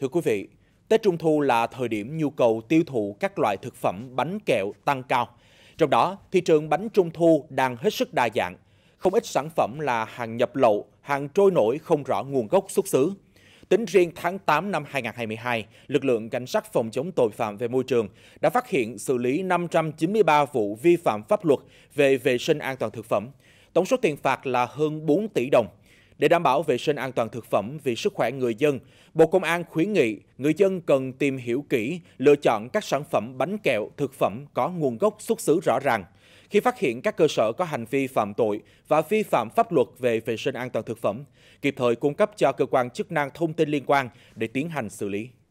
Thưa quý vị, Tết Trung Thu là thời điểm nhu cầu tiêu thụ các loại thực phẩm bánh kẹo tăng cao. Trong đó, thị trường bánh Trung Thu đang hết sức đa dạng. Không ít sản phẩm là hàng nhập lậu, hàng trôi nổi không rõ nguồn gốc xuất xứ. Tính riêng tháng 8 năm 2022, lực lượng cảnh sát phòng chống tội phạm về môi trường đã phát hiện xử lý 593 vụ vi phạm pháp luật về vệ sinh an toàn thực phẩm. Tổng số tiền phạt là hơn 4 tỷ đồng. Để đảm bảo vệ sinh an toàn thực phẩm vì sức khỏe người dân, Bộ Công an khuyến nghị người dân cần tìm hiểu kỹ, lựa chọn các sản phẩm bánh kẹo, thực phẩm có nguồn gốc xuất xứ rõ ràng. Khi phát hiện các cơ sở có hành vi phạm tội và vi phạm pháp luật về vệ sinh an toàn thực phẩm, kịp thời cung cấp cho cơ quan chức năng thông tin liên quan để tiến hành xử lý.